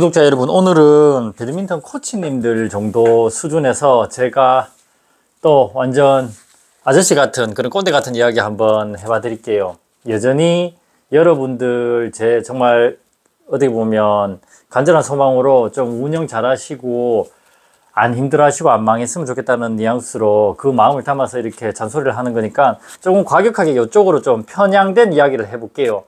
구독자 여러분 오늘은 배드민턴 코치님들 정도 수준에서 제가 또 완전 아저씨 같은 그런 꼰대 같은 이야기 한번 해 봐 드릴게요 여전히 여러분들 제 정말 어떻게 보면 간절한 소망으로 좀 운영 잘 하시고 안 힘들어 하시고 안 망했으면 좋겠다는 뉘앙스로 그 마음을 담아서 이렇게 잔소리를 하는 거니까 조금 과격하게 이쪽으로 좀 편향된 이야기를 해볼게요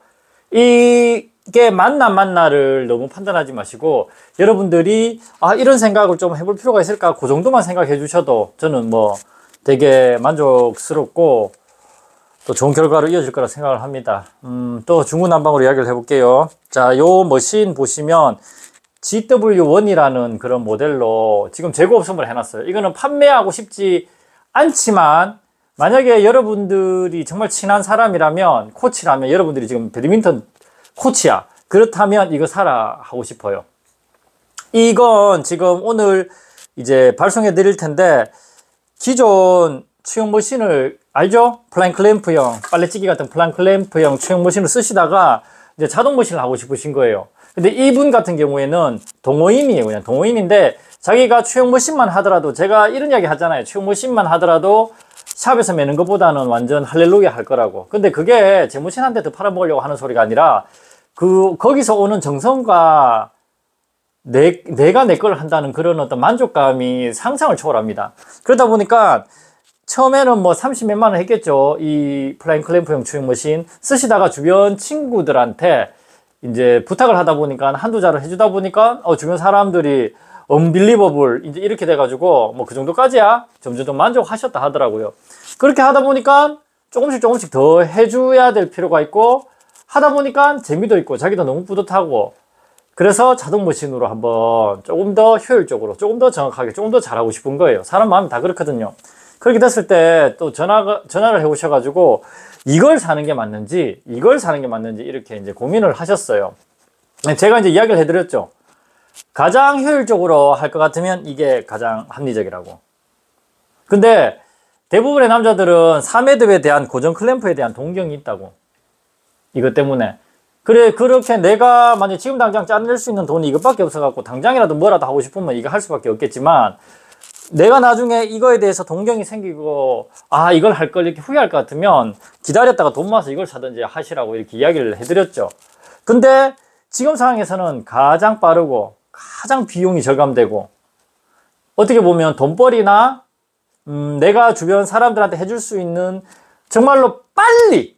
이 이게 맞나 맞나를 너무 판단하지 마시고 여러분들이 아 이런 생각을 좀 해볼 필요가 있을까 그 정도만 생각해 주셔도 저는 뭐 되게 만족스럽고 또 좋은 결과로 이어질 거라 생각을 합니다 음, 또 중구난방으로 이야기를 해볼게요 자 요 머신 보시면 GW1이라는 그런 모델로 지금 재고 없음을 해놨어요 이거는 판매하고 싶지 않지만 만약에 여러분들이 정말 친한 사람이라면 코치라면 여러분들이 지금 배드민턴 코치야. 그렇다면 이거 사라 하고 싶어요. 이건 지금 오늘 이제 발송해 드릴 텐데 기존 추용 머신을 알죠? 플랭 클램프형, 빨래찌개 같은 플랭 클램프형 추용 머신을 쓰시다가 이제 자동 머신을 하고 싶으신 거예요. 근데 이분 같은 경우에는 동호인이에요. 그냥 동호인인데 자기가 추용 머신만 하더라도 제가 이런 이야기 하잖아요. 추용 머신만 하더라도 샵에서 매는 것보다는 완전 할렐루야 할 거라고 근데 그게 제무신한테 더 팔아먹으려고 하는 소리가 아니라 그 거기서 오는 정성과 내, 내가 내 걸 한다는 그런 어떤 만족감이 상상을 초월합니다 그러다 보니까 처음에는 뭐 30몇만 원 했겠죠 이 플라잉 클램프형 추잉머신 쓰시다가 주변 친구들한테 이제 부탁을 하다 보니까 한두 자를 해주다 보니까 어 주변 사람들이 언빌리버블 이제 이렇게 돼가지고 뭐 그 정도까지야 점점 좀 만족하셨다 하더라고요 그렇게 하다 보니까 조금씩 조금씩 더 해줘야 될 필요가 있고 하다 보니까 재미도 있고 자기도 너무 뿌듯하고 그래서 자동 머신으로 한번 조금 더 효율적으로 조금 더 정확하게 조금 더 잘하고 싶은 거예요 사람 마음이 다 그렇거든요 그렇게 됐을 때 또 전화 가 전화를 해 오셔 가지고 이걸 사는 게 맞는지 이걸 사는 게 맞는지 이렇게 이제 고민을 하셨어요 제가 이제 이야기를 해드렸죠 가장 효율적으로 할 것 같으면 이게 가장 합리적이라고 근데 대부분의 남자들은 3헤드에 대한 고정 클램프에 대한 동경이 있다고 이것 때문에 그래 그렇게 내가 만약 지금 당장 짜낼 수 있는 돈이 이것밖에 없어갖고 당장이라도 뭐라도 하고 싶으면 이거 할 수밖에 없겠지만 내가 나중에 이거에 대해서 동경이 생기고 아 이걸 할 걸 이렇게 후회할 것 같으면 기다렸다가 돈 모아서 이걸 사든지 하시라고 이렇게 이야기를 해드렸죠 근데 지금 상황에서는 가장 빠르고 가장 비용이 절감되고 어떻게 보면 돈벌이나 음, 내가 주변 사람들한테 해줄 수 있는 정말로 빨리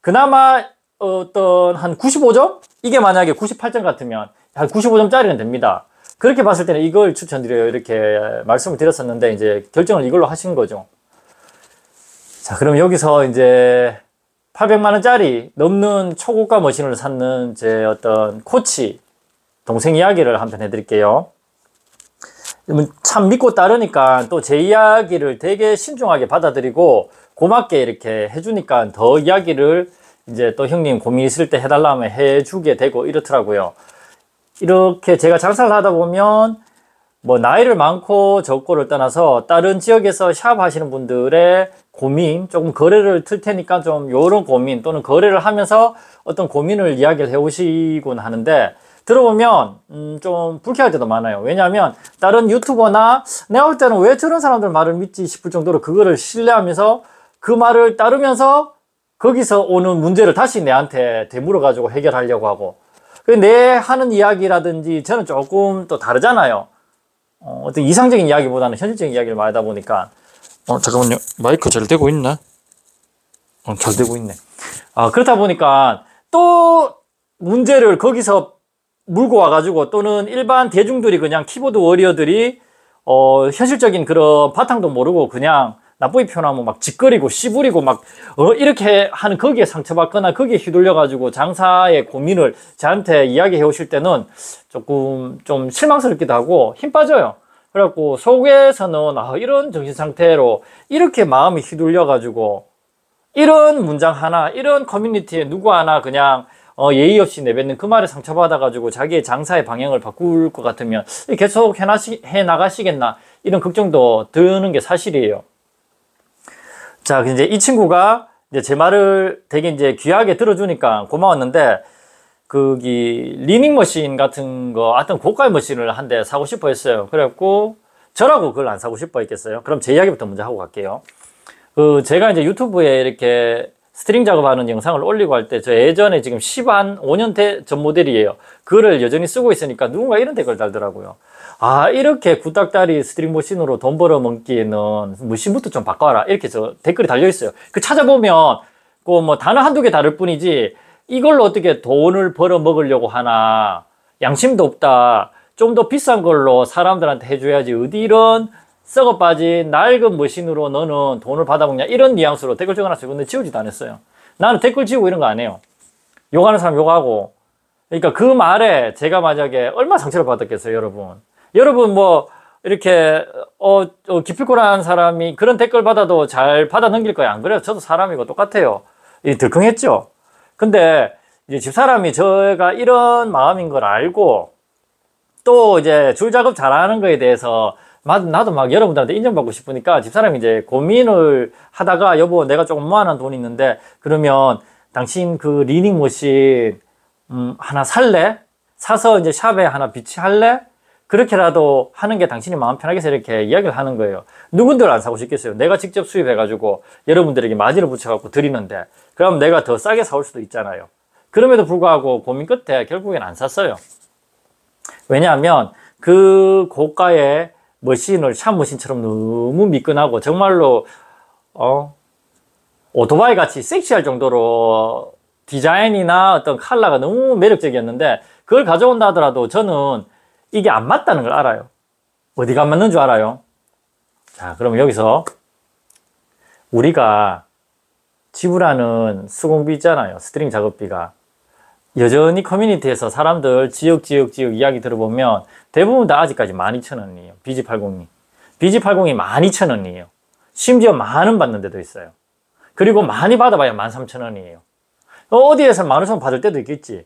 그나마 어떤 한 95점? 이게 만약에 98점 같으면 한 95점짜리는 됩니다. 그렇게 봤을 때는 이걸 추천드려요. 이렇게 말씀을 드렸었는데 이제 결정을 이걸로 하신 거죠. 자, 그럼 여기서 이제 800만 원짜리 넘는 초고가 머신을 샀는 제 어떤 코치 동생 이야기를 한편 해드릴게요. 참 믿고 따르니까 또 제 이야기를 되게 신중하게 받아들이고 고맙게 이렇게 해주니까 더 이야기를 이제 또 형님 고민 있을 때 해달라면 해주게 되고 이렇더라고요. 이렇게 제가 장사를 하다 보면 뭐 나이를 많고 적고를 떠나서 다른 지역에서 샵 하시는 분들의 고민 조금 거래를 틀 테니까 좀 요런 고민 또는 거래를 하면서 어떤 고민을 이야기를 해 오시곤 하는데 들어보면 음, 좀 불쾌할 때도 많아요 왜냐하면 다른 유튜버나 내가 볼 때는 왜 저런 사람들 말을 믿지 싶을 정도로 그거를 신뢰하면서 그 말을 따르면서 거기서 오는 문제를 다시 내한테 되물어 가지고 해결하려고 하고 내 하는 이야기라든지 저는 조금 또 다르잖아요 어, 어떤 이상적인 이야기보다는 현실적인 이야기를 말하다 보니까 어 잠깐만요 마이크 잘 되고 있나? 어, 잘 되고 있네 아, 그렇다 보니까 또 문제를 거기서 물고 와가지고 또는 일반 대중들이 그냥 키보드 워리어들이 어, 현실적인 그런 바탕도 모르고 그냥 나쁘게 표현하면 막 짓거리고 씨부리고 막 어, 이렇게 하는 거기에 상처받거나 거기에 휘둘려가지고 장사의 고민을 저한테 이야기해 오실 때는 조금 좀 실망스럽기도 하고 힘 빠져요. 그래갖고 속에서는 아, 이런 정신 상태로 이렇게 마음이 휘둘려가지고 이런 문장 하나, 이런 커뮤니티에 누구 하나 그냥 어, 예의 없이 내뱉는 그 말에 상처받아가지고 자기의 장사의 방향을 바꿀 것 같으면 계속 해나시, 해나가시겠나 이런 걱정도 드는 게 사실이에요. 자, 이제 이 친구가 이제 제 말을 되게 이제 귀하게 들어주니까 고마웠는데 그기 리닝 머신 같은 거 어떤 고가의 머신을 한 대 사고 싶어 했어요. 그래갖고 저라고 그걸 안 사고 싶어 했겠어요. 그럼 제 이야기부터 먼저 하고 갈게요. 그 제가 이제 유튜브에 이렇게 스트링 작업하는 영상을 올리고 할 때 저 예전에 지금 10한 5년 대전 모델이에요. 그거를 여전히 쓰고 있으니까 누군가 이런 댓글 달더라고요. 아 이렇게 구닥다리 스트링 머신으로 돈 벌어 먹기에는 머신부터 좀 바꿔라 이렇게 저 댓글이 달려 있어요. 그 찾아보면 그뭐 단어 한두 개 다를 뿐이지 이걸로 어떻게 돈을 벌어 먹으려고 하나 양심도 없다. 좀 더 비싼 걸로 사람들한테 해줘야지 어디 이런 썩어 빠진 낡은 머신으로 너는 돈을 받아먹냐 이런 뉘앙스로 댓글 적어놨어요. 근데 지우지도 않았어요. 나는 댓글 지우고 이런 거 안 해요. 욕하는 사람 욕하고 그러니까 그 말에 제가 만약에 얼마 상처를 받았겠어요, 여러분. 여러분 뭐 이렇게 어, 어 기필코라는 사람이 그런 댓글 받아도 잘 받아 넘길 거예요. 안 그래요? 저도 사람이고 똑같아요. 이 들컹했죠. 근데 이제 집사람이 저가 이런 마음인 걸 알고 또 이제 줄 작업 잘하는 거에 대해서 나도 막 여러분들한테 인정받고 싶으니까 집사람이 이제 고민을 하다가 여보 내가 조금 모아놓은 돈이 있는데 그러면 당신 그 리닝 머신 음, 하나 살래? 사서 이제 샵에 하나 비치할래? 그렇게라도 하는 게 당신이 마음 편하게서 해 이렇게 이야기를 하는 거예요. 누군들 안 사고 싶겠어요. 내가 직접 수입해가지고 여러분들에게 마진을 붙여갖고 드리는데 그럼 내가 더 싸게 사올 수도 있잖아요. 그럼에도 불구하고 고민 끝에 결국엔 안 샀어요. 왜냐하면 그 고가의 머신을 샤머신처럼 너무 미끈하고 정말로 어 오토바이 같이 섹시할 정도로 디자인이나 어떤 컬러가 너무 매력적이었는데 그걸 가져온다 하더라도 저는 이게 안 맞다는 걸 알아요 어디가 맞는 줄 알아요 자 그럼 여기서 우리가 지불하는 수공비 있잖아요 스트링 작업비가 여전히 커뮤니티에서 사람들 지역 지역 지역 이야기 들어보면 대부분 다 아직까지 12,000원이에요. BG80이. BG80이 12,000원이에요. 심지어 만원 받는 데도 있어요. 그리고 많이 받아봐야 13,000원이에요. 어, 어디에서 만원 받을 때도 있겠지.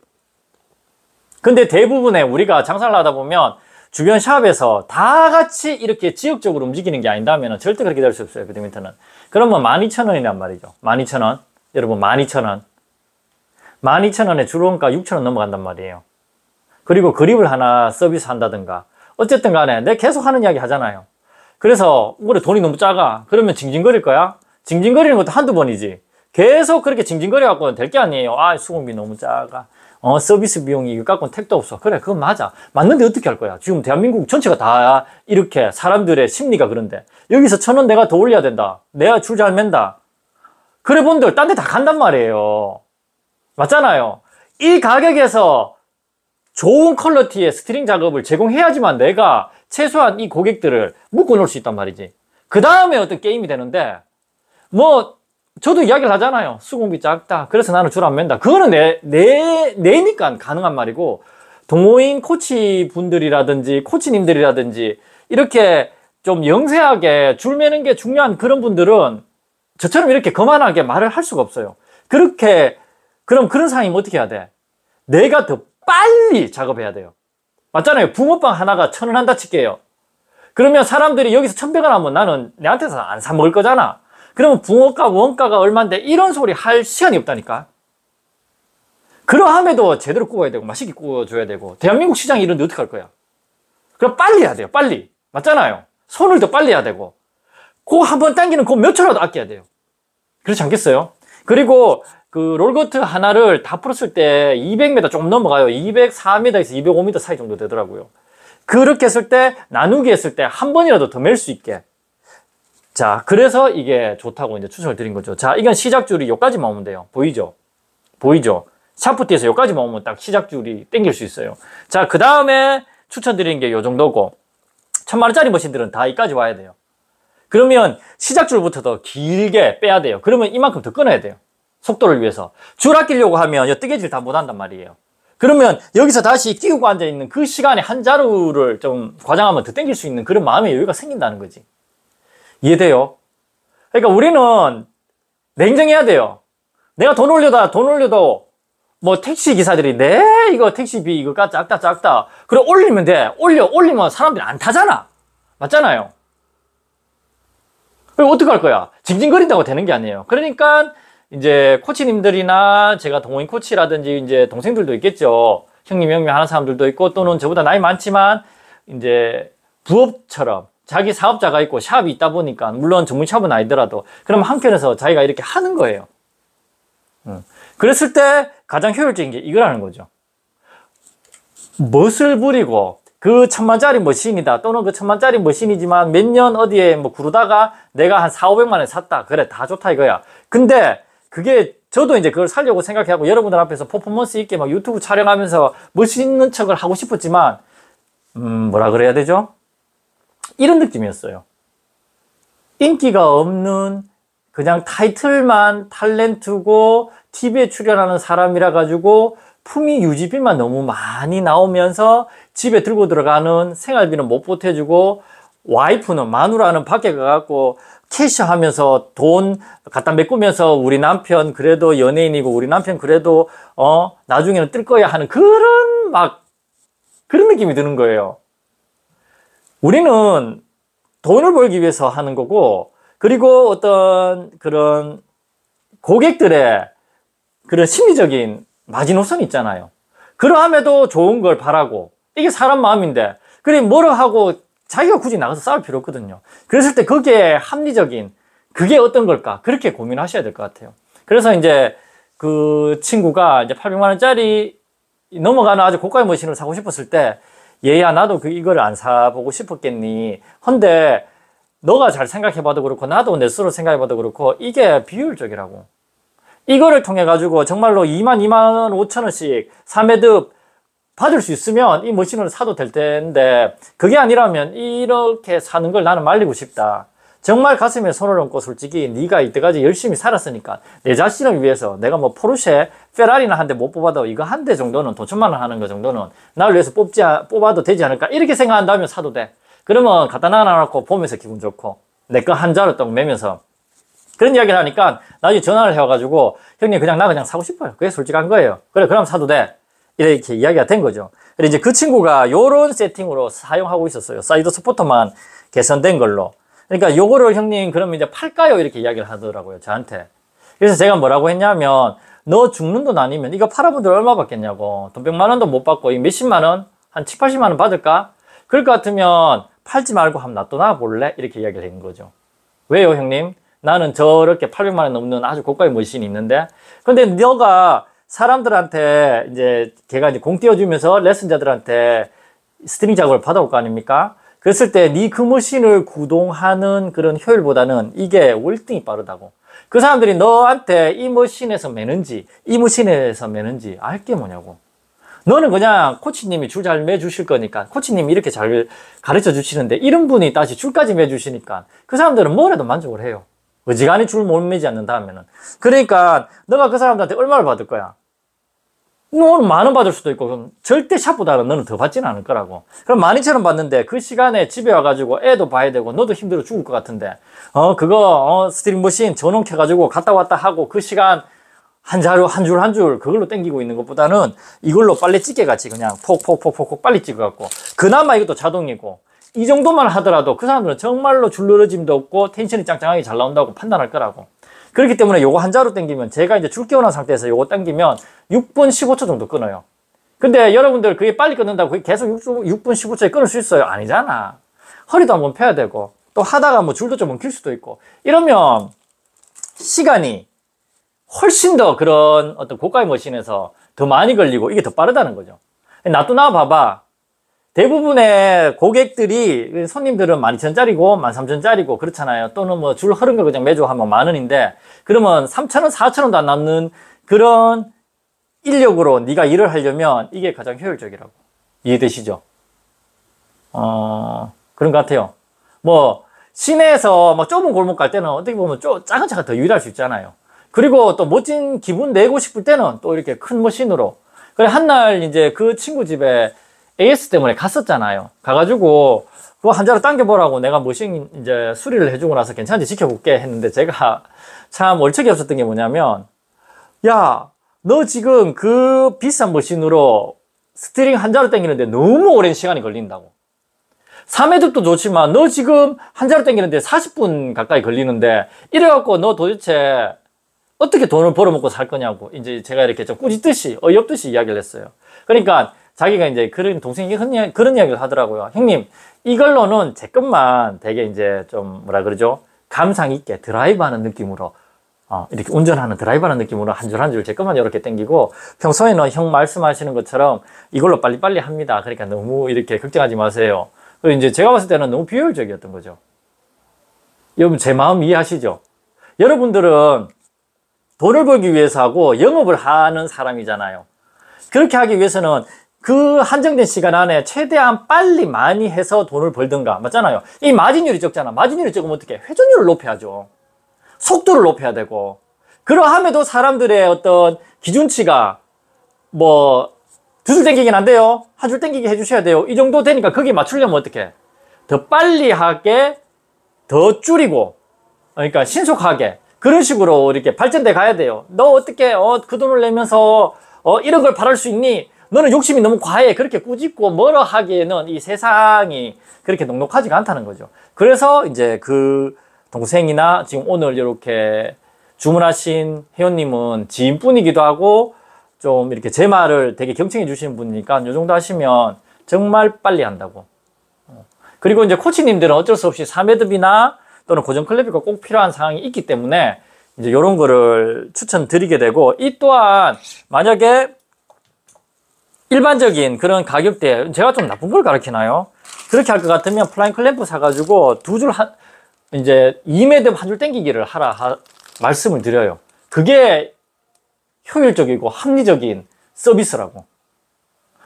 근데 대부분의 우리가 장사를 하다 보면 주변 샵에서 다 같이 이렇게 지역적으로 움직이는 게 아니다면 절대 그렇게 될 수 없어요. 배드민턴은. 그러면 12,000원이란 말이죠. 12,000원. 여러분 12,000원. 12,000원에 주론가 6,000원 넘어간단 말이에요. 그리고 그립을 하나 서비스 한다든가 어쨌든 간에 내 계속 하는 이야기 하잖아요. 그래서 우리 돈이 너무 작아. 그러면 징징거릴 거야? 징징거리는 것도 한두 번이지. 계속 그렇게 징징거려 갖고는 될 게 아니에요. 아, 수공비 너무 작아. 어, 서비스 비용이 이거 갖고는 택도 없어. 그래, 그건 맞아. 맞는데 어떻게 할 거야? 지금 대한민국 전체가 다 이렇게 사람들의 심리가 그런데. 여기서 천 원 내가 더 올려야 된다. 내가 줄 잘 맨다. 그래 본들 딴 데 다 간단 말이에요. 맞잖아요 이 가격에서 좋은 퀄러티의 스트링 작업을 제공해야지만 내가 최소한 이 고객들을 묶어놓을 수 있단 말이지 그 다음에 어떤 게임이 되는데 뭐 저도 이야기를 하잖아요 수공비 작다 그래서 나는 줄 안 맨다 그거는 내, 내, 내니까 가능한 말이고 동호인 코치 분들이라든지 코치님들이라든지 이렇게 좀 영세하게 줄 매는 게 중요한 그런 분들은 저처럼 이렇게 거만하게 말을 할 수가 없어요 그렇게 그럼 그런 상황이면 어떻게 해야 돼? 내가 더 빨리 작업해야 돼요. 맞잖아요. 붕어빵 하나가 천 원 한다 칠게요. 그러면 사람들이 여기서 천백 원 하면 나는 내한테서 안 사 먹을 거잖아. 그러면 붕어가 원가가 얼만데 이런 소리 할 시간이 없다니까. 그러함에도 제대로 구워야 되고 맛있게 구워줘야 되고 대한민국 시장 이런데 어떻게 할 거야? 그럼 빨리 해야 돼요. 빨리. 맞잖아요. 손을 더 빨리 해야 되고 그한번 당기는 그몇 초라도 아껴야 돼요. 그렇지 않겠어요? 그리고 그 롤거트 하나를 다 풀었을 때 200m 조금 넘어가요. 204m에서 205m 사이 정도 되더라고요. 그렇게 했을 때 나누기 했을 때 한 번이라도 더 멜 수 있게 자 그래서 이게 좋다고 이제 추천을 드린 거죠 자 이건 시작줄이 여기까지만 오면 돼요 보이죠 보이죠 샤프트에서 여기까지만 오면 딱 시작줄이 땡길 수 있어요 자그 다음에 추천드리는 게 요 정도고 천만원짜리 머신들은 다 여기까지 와야 돼요 그러면 시작줄부터 더 길게 빼야 돼요 그러면 이만큼 더 끊어야 돼요 속도를 위해서. 줄 아끼려고 하면 뜨개질 다 못한단 말이에요. 그러면 여기서 다시 끼우고 앉아있는 그 시간에 한 자루를 좀 과장하면 더 땡길 수 있는 그런 마음의 여유가 생긴다는 거지. 이해돼요? 그러니까 우리는 냉정해야 돼요. 내가 돈 올려다, 돈 올려도 뭐 택시 기사들이 내 네, 이거 택시비 이거 작다 작다 그래 올리면 돼 올려 올리면 사람들이 안 타잖아 맞잖아요 그럼 어떻게 할 거야 징징거린다고 되는 게 아니에요 그러니까 이제 코치님들이나 제가 동호인 코치라든지 이제 동생들도 있겠죠. 형님, 형님 하는 사람들도 있고 또는 저보다 나이 많지만 이제 부업처럼 자기 사업자가 있고 샵이 있다 보니까 물론 전문샵은 아니더라도 그럼 한켠에서 자기가 이렇게 하는 거예요. 그랬을 때 가장 효율적인 게 이거라는 거죠. 멋을 부리고 그 천만짜리 머신이다 또는 그 천만짜리 머신이지만 몇 년 어디에 뭐 구르다가 내가 한 4, 500만에 샀다 그래 다 좋다 이거야 근데 그게 저도 이제 그걸 살려고 생각하고 여러분들 앞에서 퍼포먼스 있게 막 유튜브 촬영하면서 멋있는 척을 하고 싶었지만 음 뭐라 그래야 되죠? 이런 느낌이었어요. 인기가 없는 그냥 타이틀만 탤런트고 TV에 출연하는 사람이라 가지고 품위 유지비만 너무 많이 나오면서 집에 들고 들어가는 생활비는 못 보태주고 와이프는 마누라는 밖에 가갖고 캐시하면서 돈 갖다 메꾸면서 우리 남편 그래도 연예인이고 우리 남편 그래도 어 나중에는 뜰 거야 하는 그런 막 그런 느낌이 드는 거예요. 우리는 돈을 벌기 위해서 하는 거고 그리고 어떤 그런 고객들의 그런 심리적인 마지노선 있잖아요. 그러함에도 좋은 걸 바라고 이게 사람 마음인데 그래 뭐라 하고 자기가 굳이 나가서 싸울 필요 없거든요. 그랬을 때 그게 합리적인 그게 어떤 걸까 그렇게 고민하셔야 될 것 같아요. 그래서 이제 그 친구가 이제 800만 원짜리 넘어가는 아주 고가의 머신을 사고 싶었을 때 얘야 나도 그 이걸 안 사보고 싶었겠니. 헌데 너가 잘 생각해봐도 그렇고 나도 내 스스로 생각해봐도 그렇고 이게 비효율적이라고. 이거를 통해 가지고 정말로 2만 2만 5천 원씩 3회듭 받을 수 있으면 이 머신을 사도 될 텐데 그게 아니라면 이렇게 사는 걸 나는 말리고 싶다. 정말 가슴에 손을 얹고 솔직히 네가 이때까지 열심히 살았으니까 내 자신을 위해서 내가 뭐 포르쉐, 페라리나 한 대 못 뽑아도 이거 한 대 정도는 돈 천만 원 하는 거 정도는 나를 위해서 뽑지 뽑아도 되지 않을까 이렇게 생각한다면 사도 돼. 그러면 갖다 놔놓고 보면서 기분 좋고 내 거 한 자루 떡 매면서 그런 이야기를 하니까 나중에 전화를 해와가지고 형님 그냥 나 그냥 사고 싶어요. 그게 솔직한 거예요. 그래 그럼 사도 돼. 이렇게 이야기가 된 거죠. 그래서 이제 그 친구가 요런 세팅으로 사용하고 있었어요. 사이드 스포터만 개선된 걸로. 그러니까 요거를 형님 그러면 이제 팔까요? 이렇게 이야기를 하더라고요. 저한테. 그래서 제가 뭐라고 했냐면 너 죽는 돈 아니면 이거 팔아본들 얼마 받겠냐고. 돈 100만 원도 못 받고 이 몇십만 원? 한 7, 80만 원 받을까? 그럴 것 같으면 팔지 말고 한번 놔둬놔 볼래? 이렇게 이야기를 한 거죠. 왜요, 형님? 나는 저렇게 800만 원 넘는 아주 고가의 머신이 있는데 근데 너가 사람들한테 이제 걔가 이제 공 띄워주면서 레슨자들한테 스트링 작업을 받아올 거 아닙니까? 그랬을 때 니그 네 머신을 구동하는 그런 효율보다는 이게 월등히 빠르다고. 그 사람들이 너한테 이 머신에서 매는지 이 머신에서 매는지 알게 뭐냐고. 너는 그냥 코치님이 줄 잘 매주실 거니까 코치님이 이렇게 잘 가르쳐 주시는데 이런 분이 다시 줄까지 매주시니까 그 사람들은 뭐라도 만족을 해요. 어지간히 줄못 매지 않는다 면은 그러니까 너가 그 사람들한테 얼마를 받을 거야? 너는 만원 받을 수도 있고 절대 샵보다는 너는 더 받지는 않을 거라고 그럼 만 이천 원 받는데 그 시간에 집에 와가지고 애도 봐야 되고 너도 힘들어 죽을 것 같은데 어 그거 어 스트링 머신 전원 켜가지고 갔다 왔다 하고 그 시간 한 자루 한 줄 한 줄 그걸로 땡기고 있는 것보다는 이걸로 빨리 찌게 같이 그냥 폭폭폭폭폭 빨리 찍어갖고 그나마 이것도 자동이고 이 정도만 하더라도 그 사람들은 정말로 줄누어짐도 없고 텐션이 짱짱하게 잘 나온다고 판단할 거라고. 그렇기 때문에 요거 한자로 당기면 제가 이제 줄기어난 상태에서 요거 당기면 6분 15초 정도 끊어요. 근데 여러분들 그게 빨리 끊는다고 계속 6, 분 15초에 끊을 수 있어요? 아니잖아. 허리도 한번 펴야 되고 또 하다가 뭐 줄도 좀 엉킬 수도 있고 이러면 시간이 훨씬 더 그런 어떤 고가의 머신에서 더 많이 걸리고 이게 더 빠르다는 거죠. 나도 나와봐봐. 대부분의 고객들이 손님들은 12,000짜리고 13,000짜리고 그렇잖아요. 또는 뭐 줄 흐른 걸 그냥 매주 하면 만 원인데 그러면 3,000원, 4,000원도 안 남는 그런 인력으로 네가 일을 하려면 이게 가장 효율적이라고. 이해되시죠? 어, 그런 것 같아요. 뭐 시내에서 뭐 좁은 골목 갈 때는 어떻게 보면 쪼, 작은 차가 더 유리할 수 있잖아요. 그리고 또 멋진 기분 내고 싶을 때는 또 이렇게 큰 머신으로. 그래 한 날 이제 그 친구 집에 AS 때문에 갔었잖아요. 가가지고 그거 한자를 당겨보라고 내가 머신 이제 수리를 해주고 나서 괜찮은지 지켜볼게 했는데 제가 참 얼척이 없었던 게 뭐냐면 야 너 지금 그 비싼 머신으로 스트링 한자를 당기는데 너무 오랜 시간이 걸린다고 3회득도 좋지만 너 지금 한자를 당기는데 40분 가까이 걸리는데 이래갖고 너 도대체 어떻게 돈을 벌어먹고 살 거냐고 이제 제가 이렇게 좀 꾸짖듯이 어이없듯이 이야기를 했어요 그러니까 자기가 이제 그런 동생이 흔히 그런 이야기를 하더라고요. 형님, 이걸로는 제 것만 되게 이제 좀 뭐라 그러죠? 감상 있게 드라이브 하는 느낌으로 어, 이렇게 운전하는 드라이브하는 느낌으로 한 줄 한 줄 제 것만 이렇게 땡기고 평소에는 형 말씀하시는 것처럼 이걸로 빨리빨리 합니다. 그러니까 너무 이렇게 걱정하지 마세요. 그리고 이제 제가 봤을 때는 너무 비효율적이었던 거죠. 여러분 제 마음 이해하시죠? 여러분들은 돈을 벌기 위해서 하고 영업을 하는 사람이잖아요. 그렇게 하기 위해서는 그 한정된 시간 안에 최대한 빨리 많이 해서 돈을 벌든가 맞잖아요 이 마진율이 적잖아 마진율이 적으면 어떻게 회전율을 높여야죠 속도를 높여야 되고 그러함에도 사람들의 어떤 기준치가 뭐 두 줄 땡기긴 한데요한 줄 땡기게 해주셔야 돼요 이 정도 되니까 거기에 맞추려면 어떻게 더 빨리 하게 더 줄이고 그러니까 신속하게 그런 식으로 이렇게 발전돼 가야 돼요 너 어떻게 어, 그 돈을 내면서 어, 이런 걸 바랄 수 있니 너는 욕심이 너무 과해 그렇게 꾸짖고 뭐라 하기에는 이 세상이 그렇게 넉넉하지가 않다는 거죠. 그래서 이제 그 동생이나 지금 오늘 이렇게 주문하신 회원님은 지인분이기도 하고 좀 이렇게 제 말을 되게 경청해 주시는 분이니까 요 정도 하시면 정말 빨리 한다고. 어. 그리고 이제 코치님들은 어쩔 수 없이 사매듭이나 또는 고정 클래비가 꼭 필요한 상황이 있기 때문에 이제 이런 거를 추천드리게 되고 이 또한 만약에 일반적인 그런 가격대 제가 좀 나쁜 걸 가르치나요? 그렇게 할 것 같으면 플라잉 클램프 사가지고 두 줄 한 이제 2m 한줄 당기기를 하라 하, 말씀을 드려요 그게 효율적이고 합리적인 서비스라고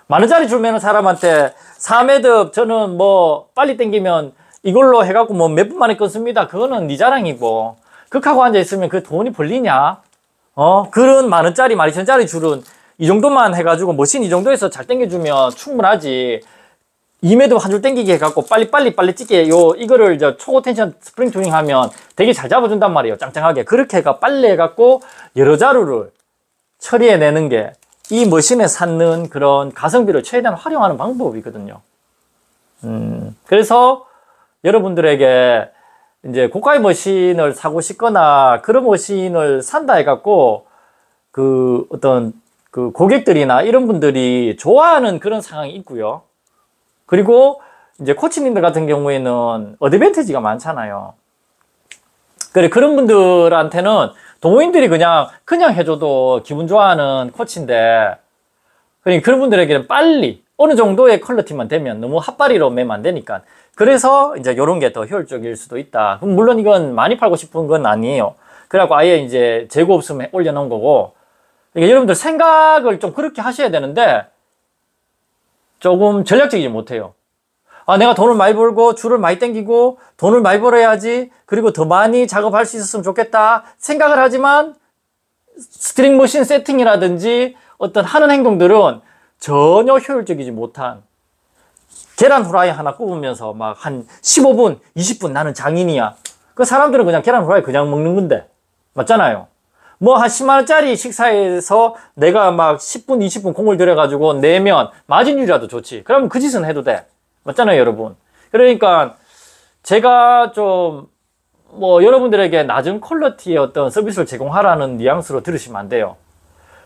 만 원짜리 주면 사람한테 4m 저는 뭐 빨리 당기면 이걸로 해갖고 뭐 몇 분 만에 끊습니다 그거는 네 자랑이고 극하고 앉아있으면 그 돈이 벌리냐 어 그런 만 원짜리 만 이천짜리 줄은 이 정도만 해가지고 머신 뭐 이 정도에서 잘 당겨주면 충분하지 2매도 한 줄 당기게 해갖고 빨리빨리 빨리 찍게 요 이거를 이제 초고 텐션 스프링 튜닝 하면 되게 잘 잡아준단 말이에요 짱짱하게 그렇게 해가 빨리 해갖고 여러 자루를 처리해내는 게 이 머신에 쌓는 그런 가성비를 최대한 활용하는 방법이거든요 음 그래서 여러분들에게 이제 고가의 머신을 사고 싶거나 그런 머신을 산다 해갖고 그 어떤 그 고객들이나 이런 분들이 좋아하는 그런 상황이 있고요. 그리고 이제 코치님들 같은 경우에는 어드밴티지가 많잖아요. 그래 그런 분들한테는 동호인들이 그냥 그냥 해줘도 기분 좋아하는 코치인데 그러니까 그런 분들에게는 빨리 어느 정도의 퀄리티만 되면 너무 핫바리로 매면 안 되니까 그래서 이제 요런게 더 효율적일 수도 있다 물론 이건 많이 팔고 싶은 건 아니에요 그래갖고 아예 이제 재고 없으면 올려놓은 거고 그러니까 여러분들 생각을 좀 그렇게 하셔야 되는데 조금 전략적이지 못해요. 아, 내가 돈을 많이 벌고 줄을 많이 땡기고 돈을 많이 벌어야지 그리고 더 많이 작업할 수 있었으면 좋겠다 생각을 하지만 스트링 머신 세팅이라든지 어떤 하는 행동들은 전혀 효율적이지 못한 계란 후라이 하나 꼽으면서 막 한 15분, 20분 나는 장인이야. 그 사람들은 그냥 계란 후라이 그냥 먹는 건데. 맞잖아요. 뭐한 10만원짜리 식사에서 내가 막 10분, 20분 공을 들여가지고 내면 마진율이라도 좋지. 그럼 그 짓은 해도 돼. 맞잖아요, 여러분. 그러니까 제가 좀 뭐 여러분들에게 낮은 퀄러티의 어떤 서비스를 제공하라는 뉘앙스로 들으시면 안 돼요.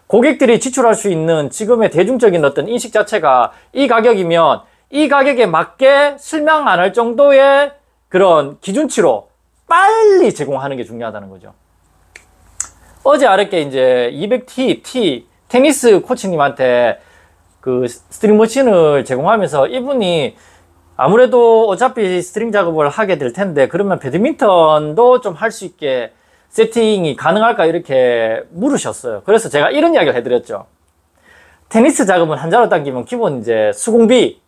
고객들이 지출할 수 있는 지금의 대중적인 어떤 인식 자체가 이 가격이면 이 가격에 맞게 실망 안 할 정도의 그런 기준치로 빨리 제공하는 게 중요하다는 거죠. 어제 아랫게 이제 200T, T, 테니스 코치님한테 그 스트링 머신을 제공하면서 이분이 아무래도 어차피 스트링 작업을 하게 될 텐데 그러면 배드민턴도 좀 할 수 있게 세팅이 가능할까 이렇게 물으셨어요 그래서 제가 이런 이야기를 해드렸죠 테니스 작업은 한자로 당기면 기본 이제 수공비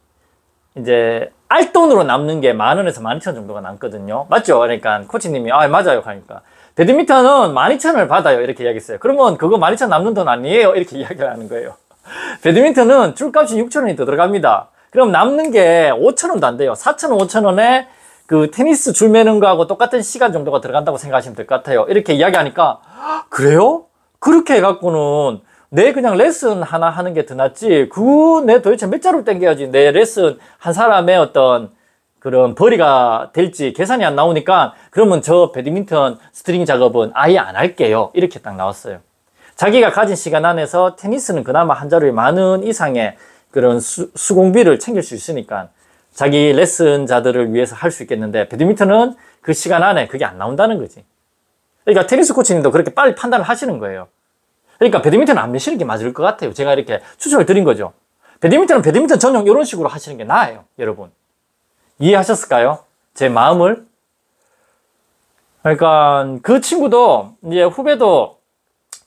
이제 알돈으로 남는 게 만 원에서 만 이천 정도가 남거든요 맞죠 그러니까 코치님이 아 맞아요 그러니까 배드민턴은 1 2 0 0 0을 받아요 이렇게 이야기했어요 그러면 그거 12,000 남는 돈 아니에요 이렇게 이야기를 하는 거예요 배드민턴은 줄값이 6,000원이 더 들어갑니다 그럼 남는 게 5,000원도 안 돼요 4,000원 5,000원에 그 테니스 줄 매는 거하고 똑같은 시간 정도가 들어간다고 생각하시면 될 것 같아요 이렇게 이야기하니까 그래요? 그렇게 해갖고는 내 그냥 레슨 하나 하는 게 더 낫지 그 내 도대체 몇 자루 땡겨야지 내 레슨 한 사람의 어떤 그런 벌이가 될지 계산이 안 나오니까 그러면 저 배드민턴 스트링 작업은 아예 안 할게요. 이렇게 딱 나왔어요. 자기가 가진 시간 안에서 테니스는 그나마 한 자루에 많은 이상의 그런 수, 수공비를 챙길 수 있으니까 자기 레슨자들을 위해서 할 수 있겠는데 배드민턴은 그 시간 안에 그게 안 나온다는 거지. 그러니까 테니스 코치님도 그렇게 빨리 판단을 하시는 거예요. 그러니까 배드민턴 은안 매시는 게 맞을 것 같아요. 제가 이렇게 추천을 드린 거죠. 배드민턴은 배드민턴 전용 이런 식으로 하시는 게 나아요, 여러분. 이해하셨을까요? 제 마음을? 그러니까 그 친구도 이제 후배도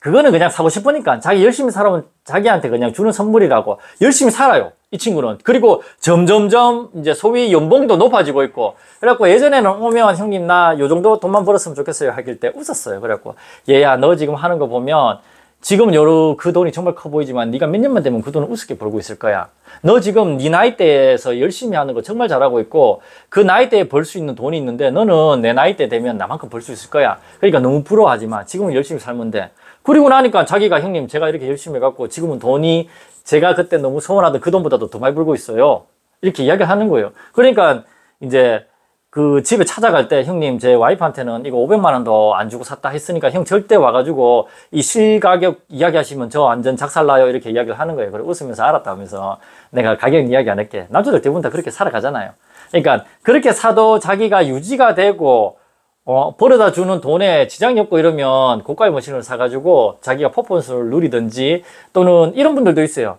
그거는 그냥 사고 싶으니까 자기 열심히 살아온 자기한테 그냥 주는 선물이라고 열심히 살아요. 이 친구는. 그리고 점점점 이제 소위 연봉도 높아지고 있고. 그래갖고 예전에는 오한 형님 나 요 정도 돈만 벌었으면 좋겠어요. 하길 때 웃었어요. 그래갖고 얘야 너 지금 하는 거 보면 지금 은 여러 그 돈이 정말 커 보이지만 네가 몇 년만 되면 그 돈을 우습게 벌고 있을 거야. 너 지금 네 나이대에서 열심히 하는 거 정말 잘하고 있고 그 나이대에 벌 수 있는 돈이 있는데 너는 내 나이대 되면 나만큼 벌 수 있을 거야. 그러니까 너무 부러워하지 만 지금은 열심히 살면 돼. 그리고 나니까 자기가 형님 제가 이렇게 열심히 해갖고 지금은 돈이 제가 그때 너무 소원하던 그 돈보다도 더 많이 벌고 있어요. 이렇게 이야기를 하는 거예요. 그러니까 이제 그 집에 찾아갈 때 형님 제 와이프한테는 이거 500만 원도 안 주고 샀다 했으니까 형 절대 와가지고 이 실가격 이야기하시면 저 완전 작살나요 이렇게 이야기를 하는 거예요. 그리고 웃으면서 알았다면서 하 내가 가격 이야기 안 할게. 남자들 대부분 다 그렇게 살아가잖아요. 그러니까 그렇게 사도 자기가 유지가 되고 어, 벌어다 주는 돈에 지장이 없고 이러면 고가의 머신을 사가지고 자기가 퍼포먼스를 누리든지 또는 이런 분들도 있어요.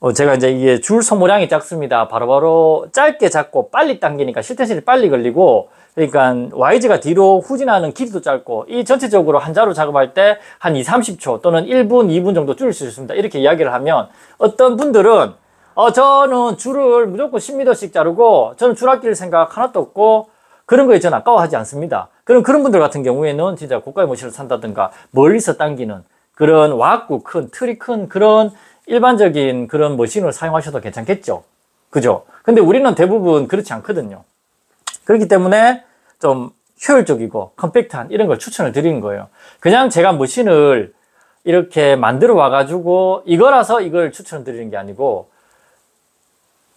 어 제가 이제 이게 줄 소모량이 작습니다. 바로바로 바로 짧게 잡고 빨리 당기니까 실텐실이 빨리 걸리고 그러니까 y g 가 뒤로 후진하는 길이도 짧고 이 전체적으로 한자로 작업할 때 한 2, 30초 또는 1분, 2분 정도 줄일 수 있습니다. 이렇게 이야기를 하면 어떤 분들은 어 저는 줄을 무조건 10m씩 자르고 저는 줄 아낄 생각 하나도 없고 그런 거에 전 아까워하지 않습니다. 그럼 그런 분들 같은 경우에는 진짜 고가의 모시를 산다든가 멀리서 당기는 그런 와꾸 큰 틀이 큰 그런 일반적인 그런 머신을 뭐 사용하셔도 괜찮겠죠. 그죠? 근데 우리는 대부분 그렇지 않거든요. 그렇기 때문에 좀 효율적이고 컴팩트한 이런 걸 추천을 드리는 거예요. 그냥 제가 머신을 뭐 이렇게 만들어 와가지고 이거라서 이걸 추천드리는 게 아니고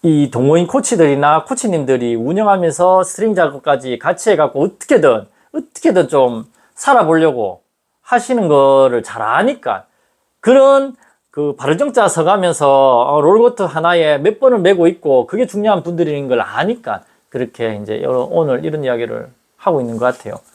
이 동호인 코치들이나 코치님들이 운영하면서 스트링 작업까지 같이 해갖고 어떻게든 어떻게든 좀 살아보려고 하시는 거를 잘 아니까 그런 그 바른정자 서가면서 어, 롤고트 하나에 몇 번을 메고 있고 그게 중요한 분들인 걸 아니까 그렇게 이제 오늘 이런 이야기를 하고 있는 것 같아요.